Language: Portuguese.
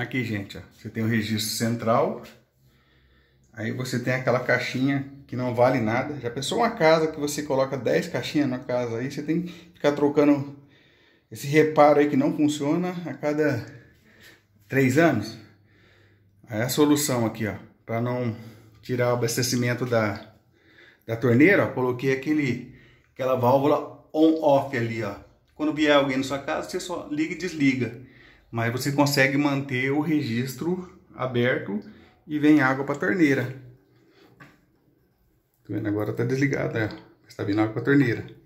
Aqui, gente, ó, você tem o registro central. Aí você tem aquela caixinha que não vale nada. Já pensou uma casa que você coloca 10 caixinhas na casa aí, você tem que ficar trocando esse reparo aí que não funciona a cada 3 anos? Aí a solução aqui, ó, para não tirar o abastecimento da, da torneira, ó, coloquei aquele, aquela válvula on-off ali, ó. Quando vier alguém na sua casa, você só liga e desliga mas você consegue manter o registro aberto e vem água para a torneira. Tá vendo? Agora está desligada, está vindo água para a torneira.